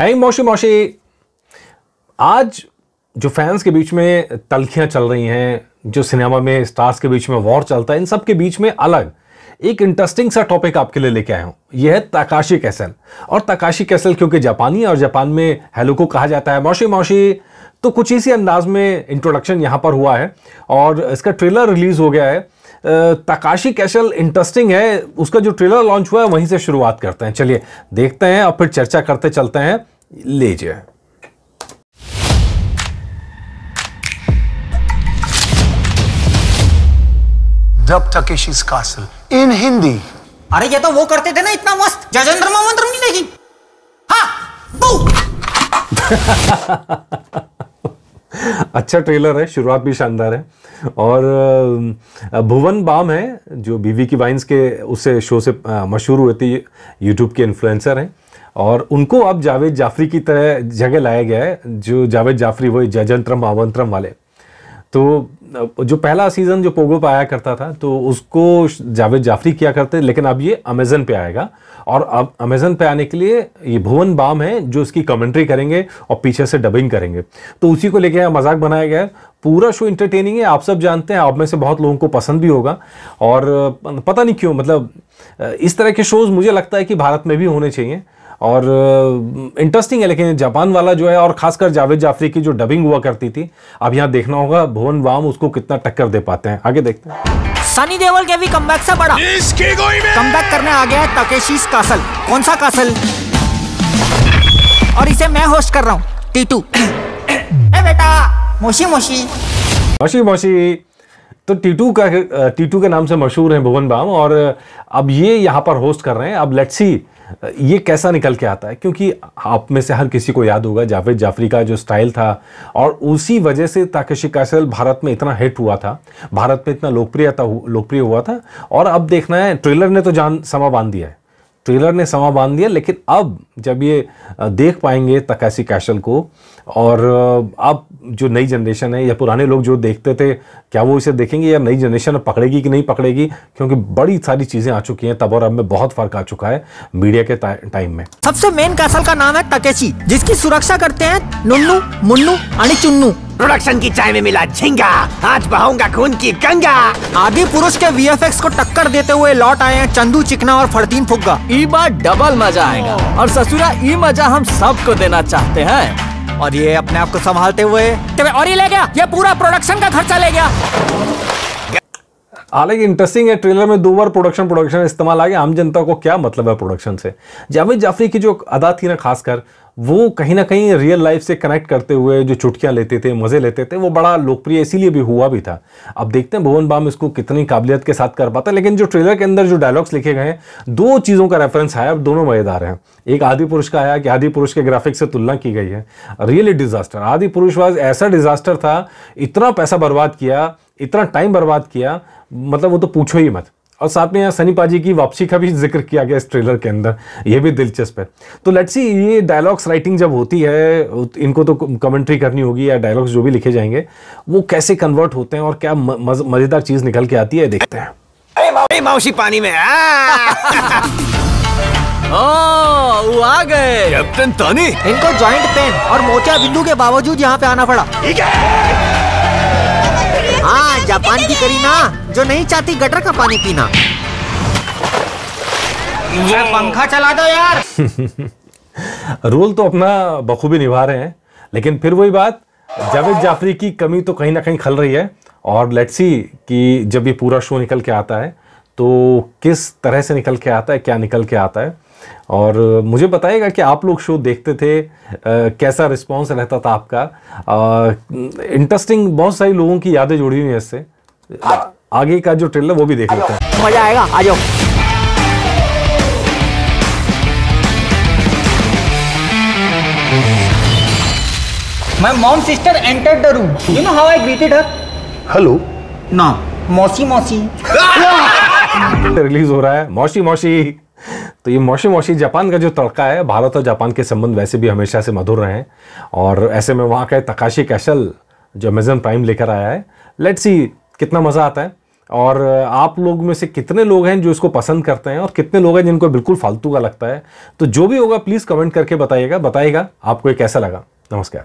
आई मौशी मौशी आज जो फैंस के बीच में तलखियां चल रही हैं जो सिनेमा में स्टार्स के बीच में वॉर चलता है इन सब के बीच में अलग एक इंटरेस्टिंग सा टॉपिक आपके लिए लेके आया हूं यह है ताकाशी कैसल और ताकाशी कैसल क्योंकि जापानी है और जापान में हेलो को कहा जाता है मौशी मौशी तो कुछ इसी अंदाज में इंट्रोडक्शन यहाँ पर हुआ है और इसका ट्रेलर रिलीज़ हो गया है तकाशी कैशल इंटरेस्टिंग है उसका जो ट्रेलर लॉन्च हुआ है वहीं से शुरुआत करते हैं चलिए देखते हैं और फिर चर्चा करते चलते हैं लीजिए जब कासल इन हिंदी अरे ये तो वो करते थे ना इतना मस्त जजेंद्र मोहम्मद मिलेगी हाँ अच्छा ट्रेलर है शुरुआत भी शानदार है और भुवन बाम है जो बीवी की वाइन्स के उससे शो से मशहूर हुए थे यूट्यूब के इन्फ्लुएंसर हैं और उनको अब जावेद जाफरी की तरह जगह लाया गया है जो जावेद जाफरी वो जजंतरम आवंत्रम वाले तो जो पहला सीज़न जो पोगो पर आया करता था तो उसको जावेद जाफरी किया करते लेकिन अब ये अमेज़न पे आएगा और अब अमेज़न पे आने के लिए ये भुवन बाम है जो इसकी कमेंट्री करेंगे और पीछे से डबिंग करेंगे तो उसी को लेके मजाक बनाया गया है पूरा शो इंटरटेनिंग है आप सब जानते हैं आप में से बहुत लोगों को पसंद भी होगा और पता नहीं क्यों मतलब इस तरह के शोज़ मुझे लगता है कि भारत में भी होने चाहिए और इंटरेस्टिंग है लेकिन जापान वाला जो है और खासकर जावेद जाफरी की जो डबिंग हुआ करती थी अब यहाँ देखना होगा भुवन वाम उसको कितना टक्कर दे पाते हैं आगे देखते हैं सनी देओल के भी कमबैक से बड़ा कम बैक करने आ गया है तकेशीस कासल कौन सा कासल और इसे मैं होस्ट कर रहा हूँ टीटू बेटा मोशी मोशी मोशी मोशी तो टीटू का टीटू के नाम से मशहूर है भुवन बाम और अब ये यहाँ पर होस्ट कर रहे हैं अब लेट्स सी ये कैसा निकल के आता है क्योंकि आप में से हर किसी को याद होगा जावेद जाफरी का जो स्टाइल था और उसी वजह से ताकेशी कैसल भारत में इतना हिट हुआ था भारत में इतना लोकप्रियता लोकप्रिय हुआ था और अब देखना है ट्रेलर ने तो जान समा बांध दिया है ट्रेलर ने समा बांध दिया लेकिन अब जब ये देख पाएंगे तकैसी कैशल को और अब जो नई जनरेशन है या पुराने लोग जो देखते थे क्या वो इसे देखेंगे या नई जनरेशन पकड़ेगी कि नहीं पकड़ेगी क्योंकि बड़ी सारी चीज़ें आ चुकी हैं तब और अब में बहुत फर्क आ चुका है मीडिया के टाइम में सबसे मेन कैसल का नाम है तकेशी जिसकी सुरक्षा करते हैं नुन्नू मुन्नू और चुन्नू प्रोडक्शन की चाय में मिला झिंगा आज बहाऊंगा खून की गंगा आदि पुरुष के वीएफएक्स को टक्कर देते हुए लौट आए हैं चंदू चिकना और फरदीन फुग्गा ई बार डबल मजा आएगा और ससुरा ई मजा हम सबको देना चाहते हैं और ये अपने आप को संभालते हुए तो और ये ले गया ये पूरा प्रोडक्शन का खर्चा ले गया हालांकि इंटरेस्टिंग है ट्रेलर में दो बार प्रोडक्शन प्रोडक्शन इस्तेमाल आ गया आम जनता को क्या मतलब है प्रोडक्शन से जावेद जाफरी की जो अदा थी ना खासकर वो कहीं ना कहीं रियल लाइफ से कनेक्ट करते हुए जो चुटकियाँ लेते थे मज़े लेते थे वो बड़ा लोकप्रिय इसीलिए भी हुआ भी था अब देखते हैं भुवन बाम इसको कितनी काबिलियत के साथ कर पाता है लेकिन जो ट्रेलर के अंदर जो डायलॉग्स लिखे गए हैं दो चीज़ों का रेफरेंस आया अब दोनों मज़ेदार हैं एक आदि पुरुष का आया कि आदि पुरुष के ग्राफिक्स से तुलना की गई है रियली डिजास्टर आदि पुरुष वाज ऐसा डिजास्टर था इतना पैसा बर्बाद किया इतना टाइम बर्बाद किया मतलब वो तो पूछो ही मत और साथ में यहाँ सनी पाजी की वापसी का भी जिक्र किया गया इस ट्रेलर के अंदर ये भी दिलचस्प है तो लेट्स सी ये डायलॉग्स राइटिंग जब होती है इनको तो कमेंट्री करनी होगी या डायलॉग्स जो भी लिखे जाएंगे वो कैसे कन्वर्ट होते हैं और क्या मज़ेदार चीज़ निकल के आती है देखते हैं माउसी पानी में ओ, आ गए कैप्टन तानी इनको जॉइंट पेन और मोचा बिंदु के बावजूद यहाँ पे आना पड़ा हाँ जापान की करीना जो नहीं चाहती गटर का पानी पीना पंखा चला दो यार रूल तो अपना बखूबी निभा रहे हैं लेकिन फिर वही बात जावेद जाफरी की कमी तो कहीं ना कहीं खल रही है और लेट्स सी कि जब ये पूरा शो निकल के आता है तो किस तरह से निकल के आता है क्या निकल के आता है और मुझे बताइएगा कि आप लोग शो देखते थे आ, कैसा रिस्पॉन्स रहता था आपका इंटरेस्टिंग बहुत सारी लोगों की यादें जुड़ी हुई हैं इससे आगे का जो ट्रेलर वो भी देख लेते हैं मजा आएगा आ जाओ my mom sister enter the room you know how I greeted her hello ना मौसी मौसी रिलीज हो रहा है मौसी मौसी तो ये मौशी मौशी जापान का जो तड़का है भारत और जापान के संबंध वैसे भी हमेशा से मधुर रहे हैं और ऐसे में वहाँ का तकाशी कैशल जो अमेजन प्राइम लेकर आया है लेट सी कितना मज़ा आता है और आप लोग में से कितने लोग हैं जो इसको पसंद करते हैं और कितने लोग हैं जिनको बिल्कुल फालतू का लगता है तो जो भी होगा प्लीज़ कमेंट करके बताइएगा बताइएगा आपको ये कैसा लगा नमस्कार